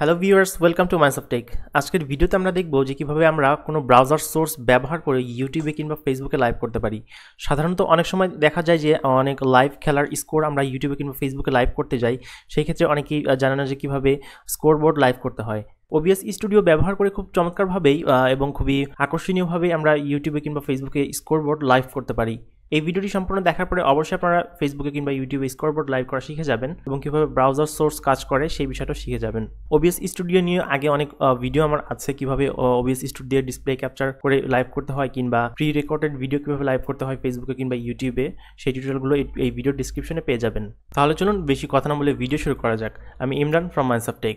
hello viewers welcome to Minds of Tech আজকের ভিডিওতে আমরা দেখব যে কীভাবে আমরা কোনো ব্রাউজার সোর্স ব্যবহার করে ইউটিউবে কিংবা ফেসবুকে লাইভ করতে পারি সাধারণত অনেক সময় দেখা যায় যে অনেক লাইভ খেলার স্কোর আমরা ইউটিউবে কিংবা ফেসবুকে লাইভ করতে যাই সেই ক্ষেত্রে অনেকেই জানে না যে কীভাবে স্কোরবোর্ড লাইভ করতে হয় ওবিএস স্টুডিও ব্যবহার করে খুব চমৎকারভাবেই এবং খুবই আকর্ষণীয়ভাবেই আমরা ইউটিউবে কিংবা ফেসবুকে স্কোরবোর্ড লাইভ করতে পারি এই ভিডিওটি সম্পূর্ণ দেখার পরে অবশ্যই আপনারা ফেসবুকে কিংবা ইউটিউবে স্কোরবোর্ড লাইভ করা শিখে যাবেন এবং কীভাবে ব্রাউজার সোর্স কাজ করে সেই বিষয়টা শিখে যাবেন ওবিএস স্টুডিও নিয়ে আগে অনেক ভিডিও আমার আছে কিভাবে ওবিএস স্টুডিও ডিসপ্লে ক্যাপচার করে লাইভ করতে হয় কিংবা প্রি রেকর্ডেড ভিডিও কীভাবে লাইভ করতে হয় ফেসবুকে কিংবা ইউটিউবে সেই টিউটোরিয়ালগুলো এই ভিডিও ডিসক্রিপশনে পেয়ে যাবেন তাহলে চলুন বেশি কথা না বলে ভিডিও শুরু করা যাক আমি Imran from Minds Tech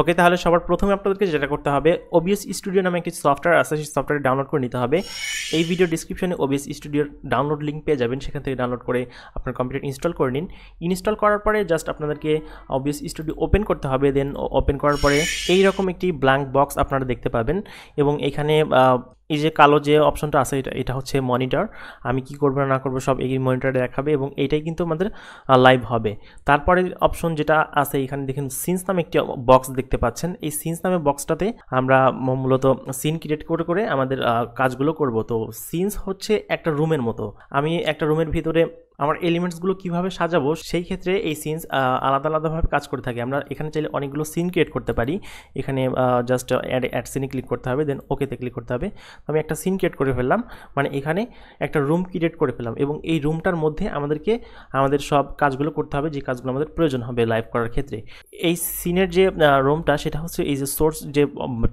okay তাহলে সবার প্রথমে আপনাদেরকে যেটা করতে হবে ওবিএস স্টুডিও নামে একটি সফটওয়্যার আছে সেই সফটওয়্যার ডাউনলোড করে নিতে হবে এই ভিডিও ডিসক্রিপশনে ওবিএস স্টুডিওর ডাউনলোড লিঙ্ক পেয়ে যাবেন সেখান থেকে ডাউনলোড করে আপনার কম্পিউটার ইনস্টল করে নিন ইনস্টল করার পরে জাস্ট আপনাদেরকে ওবিএস স্টুডিও ওপেন করতে হবে দেন ওপেন করার পরে এই রকম একটি ব্ল্যাঙ্ক বক্স আপনারা দেখতে পাবেন এবং এখানে এই যে কালো যে অপশনটা আছে এটা এটা হচ্ছে মনিটর আমি কি করবো না করবো সব এই মনিটরে দেখাবে এবং এইটাই কিন্তু আমাদের লাইভ হবে তারপরে অপশন যেটা আছে এখানে দেখুন সিন্স নামে একটি বক্স দেখতে পাচ্ছেন এই সিন্স নামে বক্সটাতে আমরা মূলত সিন ক্রিয়েট করে করে আমাদের কাজগুলো করব তো সিন্স হচ্ছে একটা রুমের মতো আমি একটা রুমের ভিতরে আমার এলিমেন্টসগুলো কিভাবে সাজাবো সেই ক্ষেত্রে এই সিনস আলাদা আলাদাভাবে কাজ করে থাকে আমরা এখানে চাইলে অনেকগুলো সিন ক্রিয়েট করতে পারি এখানে জাস্ট অ্যাড অ্যাড সিনে ক্লিক করতে হবে দেন ওকেতে ক্লিক করতে হবে আমি একটা সিন ক্রিয়েট করে ফেললাম মানে এখানে একটা রুম ক্রিয়েট করে ফেলাম এবং এই রুমটার মধ্যে আমাদেরকে আমাদের সব কাজগুলো করতে হবে যে কাজগুলো আমাদের প্রয়োজন হবে লাইভ করার ক্ষেত্রে এই সিনের যে রুমটা সেটা হচ্ছে এই যে সোর্স যে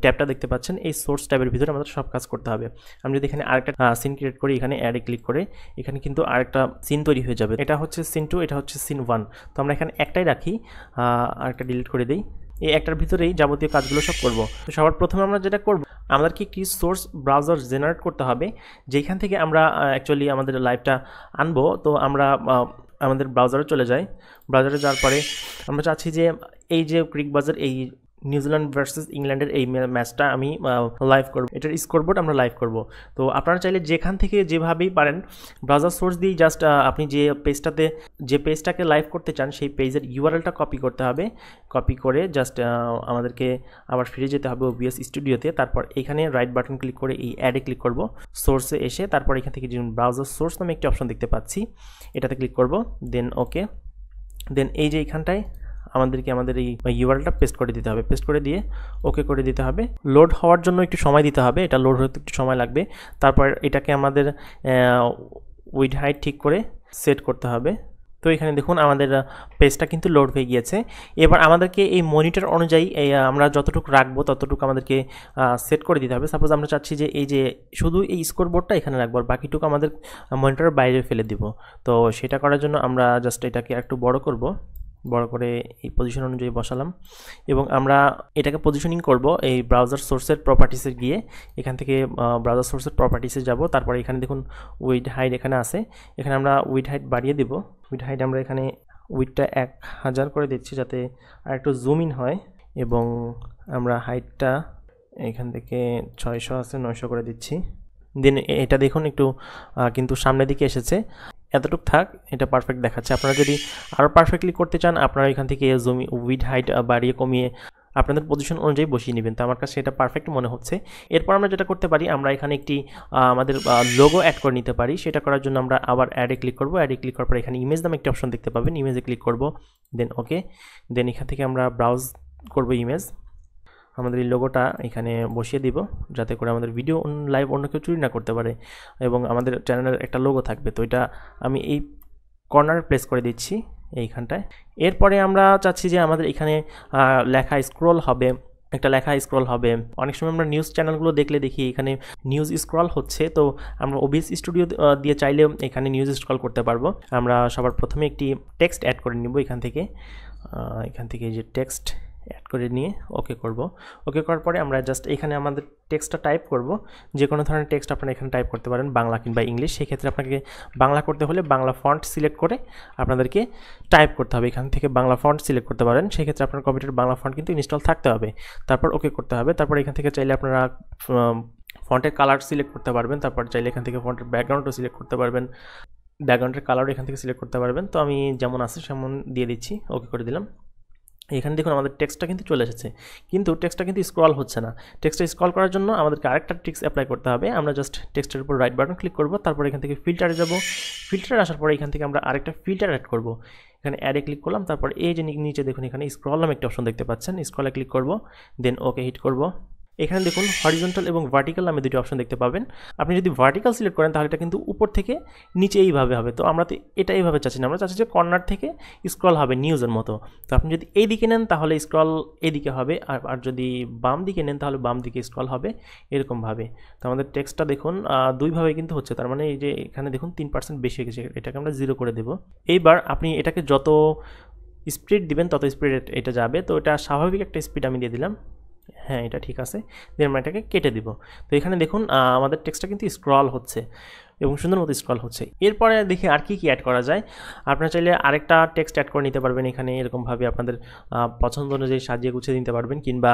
ট্যাবটা দেখতে পাচ্ছেন এই সোর্স ট্যাবের ভিতরে আমাদের সব কাজ করতে হবে আমি যদি এখানে আরেকটা সিন ক্রিয়েট করি এখানে অ্যাডে ক্লিক করে এখানে কিন্তু আরেকটা সিন তৈরি হয়ে যাবে এটা হচ্ছে সিন টু এটা হচ্ছে সিন ওয়ান তো আমরা এখানে একটাই রাখি আর একটা ডিলিট করে দিই এই একটার ভিতরেই যাবতীয় কাজগুলো সব করব তো সবার প্রথমে আমরা যেটা করব আমাদেরকে কি সোর্স ব্রাউজার জেনারেট করতে হবে যেখান থেকে আমরা অ্যাকচুয়ালি আমাদের লাইভটা আনবো তো আমরা আমাদের ব্রাউজারে চলে যাই ব্রাউজারে যাওয়ার পরে আমরা চাচ্ছি যে এই যে ক্রিক বাজার এই নিউজিল্যান্ড ভার্সেস ইংল্যান্ডের এই ম্যাচটা আমি লাইভ করব এটার স্কোরবোর্ড আমরা লাইভ করব তো আপনারা চাইলে যেখান থেকে যেভাবেই পারেন ব্রাউজার সোর্স দিয়ে জাস্ট আপনি যে পেজটাতে যে পেজটাকে লাইভ করতে চান সেই পেজের ইউআরএলটা কপি করতে হবে কপি করে জাস্ট আমাদেরকে আবার ফিরে যেতে হবে ওবিএস স্টুডিওতে তারপর এখানে রাইট বাটন ক্লিক করে এই অ্যাডে ক্লিক করব সোর্সে এসে তারপর এখান থেকে যেমন ব্রাউজার সোর্স নামে একটি অপশন দেখতে পাচ্ছি এটাতে ক্লিক করব দেন ওকে দেন এই যে এখানটায় আমাদেরকে আমাদের এই ইউআরএলটা পেস্ট করে দিতে হবে পেস্ট করে দিয়ে ওকে করে দিতে হবে লোড হওয়ার জন্য একটু সময় দিতে হবে এটা লোড হতে একটু সময় লাগবে তারপর এটাকে আমাদের উইড হাইট ঠিক করে সেট করতে হবে তো এখানে দেখুন আমাদের পেজটা কিন্তু লোড হয়ে গিয়েছে এবার আমাদেরকে এই মনিটর অনুযায়ী আমরা যতটুকু রাখবো ততটুকু আমাদেরকে সেট করে দিতে হবে সাপোজ আমরা চাচ্ছি যে এই যে শুধু এই স্কোরবোর্ডটা এখানে রাখবো আর বাকিটুকু আমাদের মনিটরের বাইরে ফেলে দিব তো সেটা করার জন্য আমরা জাস্ট এটাকে একটু বড় করব বড় করে এই পজিশন অনুযায়ী বসালাম এবং আমরা এটাকে পজিশনিং করব এই ব্রাউজার সোর্সের প্রপার্টিসে গিয়ে এখান থেকে ব্রাউজার সোর্সের প্রপার্টিসে যাব তারপরে এখানে দেখুন উইড হাইট এখানে আছে এখানে আমরা উইড হাইট বাড়িয়ে দেব উইড হাইট আমরা এখানে উইডটা এক হাজার করে দিচ্ছি যাতে আর একটু জুম ইন হয় এবং আমরা হাইটটা এখান থেকে ছয়শো আছে নয়শো করে দিচ্ছি দেন এটা দেখুন একটু কিন্তু সামনের দিকে এসেছে এতটুক থাক এটা পারফেক্ট দেখাচ্ছে আপনারা যদি আরও পারফেক্টলি করতে চান আপনারা এখান থেকে জমি উইড হাইট বাড়িয়ে কমিয়ে আপনাদের পজিশন অনুযায়ী বসিয়ে নেবেন তো আমার কাছে এটা পারফেক্ট মনে হচ্ছে এরপর আমরা যেটা করতে পারি আমরা এখানে একটি আমাদের লোগো অ্যাড করে নিতে পারি সেটা করার জন্য আমরা আবার অ্যাডে ক্লিক করবো অ্যাডে ক্লিক করার পর এখানে ইমেজ নামে একটি অপশন দেখতে পাবেন ইমেজে ক্লিক করব দেন ওকে দেন এখান থেকে আমরা ব্রাউজ করব ইমেজ আমাদের এই লোগোটা এখানে বসিয়ে দিব যাতে করে আমাদের ভিডিও লাইভ অন্য কেউ চুরি না করতে পারে এবং আমাদের চ্যানেলের একটা লোগো থাকবে তো এটা আমি এই কর্নার প্লেস করে দিচ্ছি এইখানটায় এরপরে আমরা চাচ্ছি যে আমাদের এখানে লেখা স্ক্রল হবে একটা লেখা স্ক্রল হবে অনেক সময় আমরা নিউজ চ্যানেলগুলো দেখলে দেখি এখানে নিউজ স্ক্রল হচ্ছে তো আমরা ওবিএস স্টুডিও দিয়ে চাইলেও এখানে নিউজ স্ক্রল করতে পারবো আমরা সবার প্রথমে একটি টেক্সট অ্যাড করে নিব এখান থেকে এখান থেকে যে টেক্সট অ্যাড করে নিয়ে ওকে করব ওকে করার পরে আমরা জাস্ট এখানে আমাদের টেক্সটটা টাইপ করব যে কোনো ধরনের টেক্সট আপনারা এখানে টাইপ করতে পারেন বাংলা কিংবা ইংলিশ সেক্ষেত্রে আপনাকে বাংলা করতে হলে বাংলা ফন্ট সিলেক্ট করে আপনাদেরকে টাইপ করতে হবে এখান থেকে বাংলা ফন্ট সিলেক্ট করতে পারেন সেক্ষেত্রে আপনার কম্পিউটার বাংলা ফন্ট কিন্তু ইনস্টল থাকতে হবে তারপর ওকে করতে হবে তারপর এখান থেকে চাইলে আপনারা ফন্টের কালার সিলেক্ট করতে পারবেন তারপর চাইলে এখান থেকে ফন্টের ব্যাকগ্রাউন্ডও সিলেক্ট করতে পারবেন ব্যাকগ্রাউন্ডের কালার এখান থেকে সিলেক্ট করতে পারবেন তো আমি যেমন আছে সেমন দিয়ে দিচ্ছি ওকে করে দিলাম এখানে দেখুন আমাদের টেক্সটটা কিন্তু চলে এসেছে কিন্তু টেক্সটটা কিন্তু স্ক্রল হচ্ছে না টেক্সটটা স্ক্রল করার জন্য আমাদেরকে আরেকটা টিক্স অ্যাপ্লাই করতে হবে আমরা জাস্ট টেক্সটের উপর রাইট বাটন ক্লিক করব তারপর এখান থেকে ফিল্টারে যাব ফিল্টারে আসার পরে এখান থেকে আমরা আরেকটা ফিল্টার অ্যাড করব এখানে অ্যাডে ক্লিক করলাম তারপর এই যে নিচে দেখুন এখানে স্ক্রল নাম একটা অপশন দেখতে পাচ্ছেন স্ক্রলে ক্লিক করব দেন ওকে হিট করব এখানে দেখুন হরিজন্টাল এবং ভার্টিক্যাল নামে দুটি অপশন দেখতে পাবেন আপনি যদি ভার্টিক্যাল সিলেক্ট করেন তাহলে এটা কিন্তু উপর থেকে নিচে এইভাবে হবে তো আমরা তো এটা এইভাবে চাচ্ছি না আমরা চাচ্ছি যে কর্নার থেকে স্ক্রল হবে নিউজের মতো তো আপনি যদি এই দিকে নেন তাহলে স্ক্রল এদিকে হবে আর আর যদি বাম দিকে নেন তাহলে বাম দিকে স্ক্রল হবে এরকমভাবে তো আমাদের টেক্সটটা দেখুন দুইভাবে কিন্তু হচ্ছে তার মানে এই যে এখানে দেখুন তিন পার্সেন্ট বেশি গেছে এটাকে আমরা জিরো করে দেব এইবার আপনি এটাকে যত স্পিড দিবেন তত স্পিড এটা যাবে তো এটা স্বাভাবিক একটা স্পিড আমি দিয়ে দিলাম হ্যাঁ এটা ঠিক আছে দেন আমরা এটাকে কেটে দিব তো এখানে দেখুন আমাদের টেক্সটটা কিন্তু স্ক্রল হচ্ছে এবং সুন্দর মতো স্ক্রল হচ্ছে এরপরে দেখি আর কি কি অ্যাড করা যায় আপনারা চাইলে আরেকটা টেক্সট অ্যাড করে নিতে পারবেন এখানে এরকমভাবে আপনাদের পছন্দ অনুযায়ী সাজিয়ে গুছিয়ে নিতে পারবেন কিংবা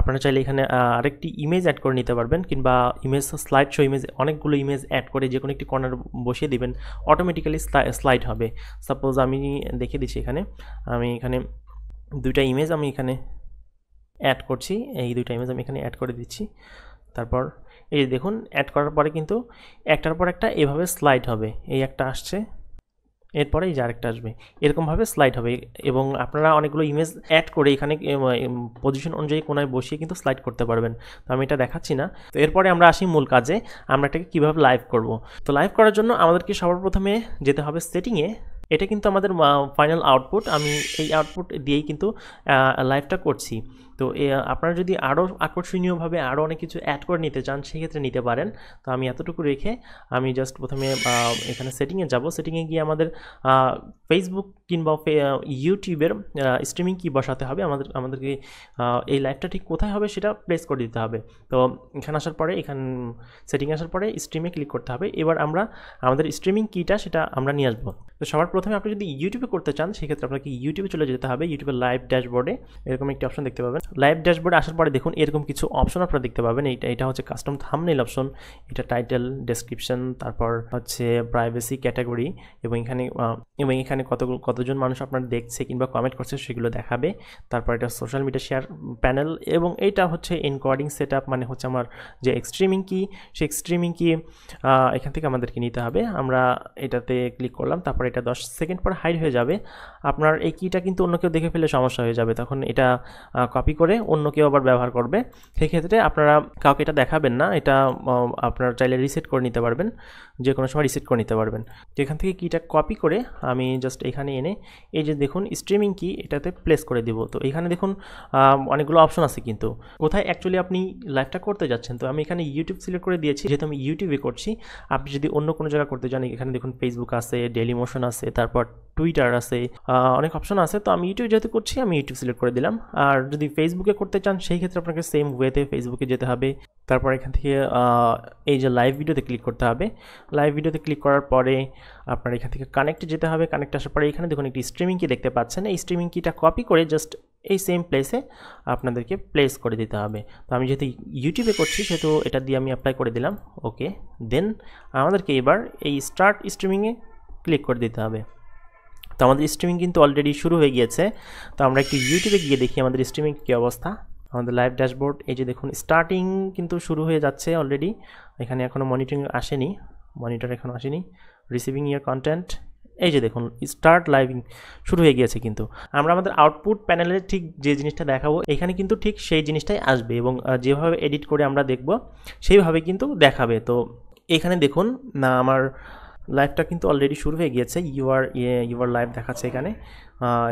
আপনারা চাইলে এখানে আরেকটি ইমেজ অ্যাড করে নিতে পারবেন কিংবা ইমেজ স্লাইড শো ইমেজ অনেকগুলো ইমেজ অ্যাড করে যে কোনো একটি কর্নার বসিয়ে দিবেন অটোমেটিক্যালি স্লাইড হবে সাপোজ আমি দেখে দিচ্ছি এখানে আমি এখানে দুইটা ইমেজ আমি এখানে অ্যাড করছি এই দুইটা ইমেজ আমি এখানে অ্যাড করে দিচ্ছি তারপর এই দেখুন অ্যাড করার পরে কিন্তু একটার পর একটা এভাবে স্লাইড হবে এই একটা আসছে এরপরে এই যে আরেকটা আসবে এরকমভাবে স্লাইড হবে এবং আপনারা অনেকগুলো ইমেজ অ্যাড করে এখানে পজিশন অনুযায়ী কোনায় বসিয়ে কিন্তু স্লাইড করতে পারবেন তো আমি এটা দেখাচ্ছি না তো এরপরে আমরা আসি মূল কাজে আমরা এটাকে কীভাবে লাইভ করব তো লাইভ করার জন্য আমাদেরকে সবার প্রথমে যেতে হবে সেটিংয়ে এটা কিন্তু আমাদের ফাইনাল আউটপুট আমি এই আউটপুট দিয়েই কিন্তু লাইভটা করছি তো আপনারা যদি আরও আকর্ষণীয়ভাবে আরও অনেক কিছু অ্যাড করে নিতে চান সেক্ষেত্রে নিতে পারেন তো আমি এতটুকু রেখে আমি জাস্ট প্রথমে এখানে সেটিংয়ে যাব সেটিংয়ে গিয়ে আমাদের ফেসবুক কিংবা ইউটিউবের স্ট্রিমিং কি বসাতে হবে আমাদের আমাদেরকে এই লাইভটা ঠিক কোথায় হবে সেটা প্লেস করে দিতে হবে তো এখানে আসার পরে এখান সেটিং আসার পরে স্ট্রিমে ক্লিক করতে হবে এবার আমরা আমাদের স্ট্রিমিং কিটা সেটা আমরা নিয়ে আসবো তো সবার প্রথমে আপনি যদি ইউটিউবে করতে চান সেক্ষেত্রে আপনাকে ইউটিউবে চলে যেতে হবে ইউটিউবের লাইভ ড্যাশবোর্ডে এরকম একটি অপশন দেখতে পাবেন লাইভ ড্যাশবোর্ডে আসার পরে দেখুন এরকম কিছু অপশন আপনারা দেখতে পাবেন এটা এটা হচ্ছে কাস্টম থামনেল অপশন এটা টাইটেল ডেসক্রিপশন তারপর হচ্ছে প্রাইভেসি ক্যাটাগরি এবং এখানে এবং এখানে কত কতজন মানুষ আপনার দেখছে কিংবা কমেন্ট করছে সেগুলো দেখাবে তারপর এটা সোশ্যাল মিডিয়া শেয়ার প্যানেল এবং এইটা হচ্ছে এনকোয়ারিং সেট মানে হচ্ছে আমার যে এক্সট্রিমিং কি সেই এক্সট্রিমিং কি এখান থেকে আমাদেরকে নিতে হবে আমরা এটাতে ক্লিক করলাম তারপর এটা দশ সেকেন্ড পর হাইড হয়ে যাবে আপনার এই কিটা কিন্তু অন্য কেউ দেখে ফেলে সমস্যা হয়ে যাবে তখন এটা কপি করে অন্য কেউ আবার ব্যবহার করবে সেক্ষেত্রে আপনারা কাউকে এটা দেখাবেন না এটা আপনারা চাইলে রিসেট করে নিতে পারবেন যে কোনো সময় রিসেট করে নিতে পারবেন তো এখান থেকে কিটা কপি করে আমি জাস্ট এখানে এনে এই যে দেখুন স্ট্রিমিং কি এটাতে প্লেস করে দিব তো এখানে দেখুন অনেকগুলো অপশন আছে কিন্তু কোথায় অ্যাকচুয়ালি আপনি লাইভটা করতে যাচ্ছেন তো আমি এখানে ইউটিউব সিলেক্ট করে দিয়েছি যেহেতু আমি ইউটিউবে করছি আপনি যদি অন্য কোনো জায়গা করতে চান এখানে দেখুন ফেসবুক আছে ডেলি মোশন আছে তারপর টুইটার আছে অনেক অপশন আছে তো আমি ইউটিউব যেহেতু করছি আমি ইউটিউব সিলেক্ট করে দিলাম আর যদি ফেসবুকে করতে চান সেই ক্ষেত্রে আপনাকে সেম ওয়েতে ফেসবুকে যেতে হবে তারপর এখান থেকে এই যে লাইভ ভিডিওতে ক্লিক করতে হবে লাইভ ভিডিওতে ক্লিক করার পরে আপনার এখান থেকে কানেক্টে যেতে হবে কানেক্ট আসার পরে এখানে দেখুন একটি স্ট্রিমিং কি দেখতে পাচ্ছেন এই স্ট্রিমিং কিটা কপি করে জাস্ট এই সেম প্লেসে আপনাদেরকে প্লেস করে দিতে হবে তো আমি যেহেতু ইউটিউবে করছি সেহেতু এটা দিয়ে আমি অ্যাপ্লাই করে দিলাম ওকে দেন আমাদেরকে এবার এই স্টার্ট স্ট্রিমিংয়ে ক্লিক করে দিতে হবে তো আমাদের স্ট্রিমিং কিন্তু অলরেডি শুরু হয়ে গিয়েছে তো আমরা একটু ইউটিউবে গিয়ে দেখি আমাদের স্ট্রিমিং কী অবস্থা আমাদের লাইভ ড্যাশবোর্ড এই যে দেখুন স্টার্টিং কিন্তু শুরু হয়ে যাচ্ছে অলরেডি এখানে এখনও মনিটরিং আসেনি মনিটর এখনও আসেনি রিসিভিং ইয়ার কন্টেন্ট এই যে দেখুন স্টার্ট লাইভিং শুরু হয়ে গিয়েছে কিন্তু আমরা আমাদের আউটপুট প্যানেলে ঠিক যে জিনিসটা দেখাবো এখানে কিন্তু ঠিক সেই জিনিসটাই আসবে এবং যেভাবে এডিট করে আমরা দেখব সেইভাবে কিন্তু দেখাবে তো এখানে দেখুন না আমার লাইভটা কিন্তু অলরেডি শুরু হয়ে গিয়েছে ইউআর ইউআর লাইভ দেখাচ্ছে এখানে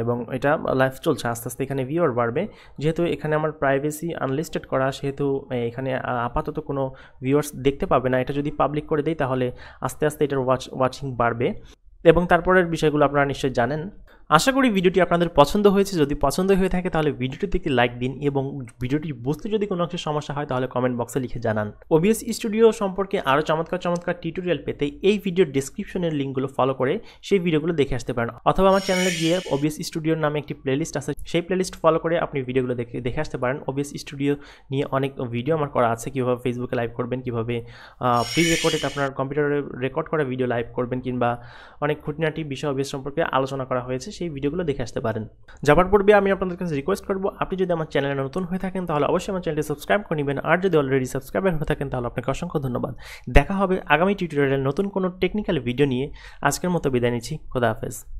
এবং এটা লাইভ চলছে আস্তে আস্তে এখানে ভিউয়ার বাড়বে যেহেতু এখানে আমার প্রাইভেসি আনলিস্টেড করা সেহেতু এখানে আপাতত কোনো ভিউয়ার্স দেখতে পাবে না এটা যদি পাবলিক করে দেয় তাহলে আস্তে আস্তে এটার ওয়াচ ওয়াচিং বাড়বে এবং তারপরের বিষয়গুলো আপনারা নিশ্চয়ই জানেন আশা করি ভিডিওটি আপনাদের পছন্দ হয়েছে যদি পছন্দ হয়ে থাকে তাহলে ভিডিওটিতে একটি লাইক দিন এবং ভিডিওটি বুঝতে যদি কোনো অংশে সমস্যা হয় তাহলে কমেন্ট বক্সে লিখে জানান ওবিএস স্টুডিও সম্পর্কে আরও চমৎকার চমৎকার টিউটোরিয়াল পেতে এই ভিডিওর ডিসক্রিপশনের লিঙ্কগুলো ফলো করে সেই ভিডিওগুলো দেখে আসতে পারেন অথবা আমার চ্যানেলে গিয়ে ওবিএস স্টুডিওর নামে একটি প্লেলিস্ট আছে সেই প্লেলিস্ট ফলো করে আপনি ভিডিওগুলো দেখে দেখে আসতে পারেন ওবিএস স্টুডিও নিয়ে অনেক ভিডিও আমার করা আছে কীভাবে ফেসবুকে লাইভ করবেন কীভাবে প্রি রেকর্ডেড আপনার কম্পিউটারে রেকর্ড করা ভিডিও লাইভ করবেন কিংবা অনেক খুঁটিনাটি বিষয় ওবিএস সম্পর্কে আলোচনা করা হয়েছে সেই ভিডিওগুলো দেখে আসতে পারেন যাবার পূর্বে আমি আপনাদের কাছে রিকোয়েস্ট করবো আপনি যদি আমার চ্যানেলে নতুন হয়ে থাকেন তাহলে অবশ্যই আমার চ্যানেলটি সাবস্ক্রাইব করে নেবেন আর যদি অলরেডি সাবস্ক্রাইবার হয়ে থাকেন তাহলে আপনাকে অসংখ্য ধন্যবাদ দেখা হবে আগামী টিউটোরিয়ালে নতুন কোনো টেকনিক্যাল ভিডিও নিয়ে আজকের মতো বিদায় নিচ্ছি খোদা হাফেজ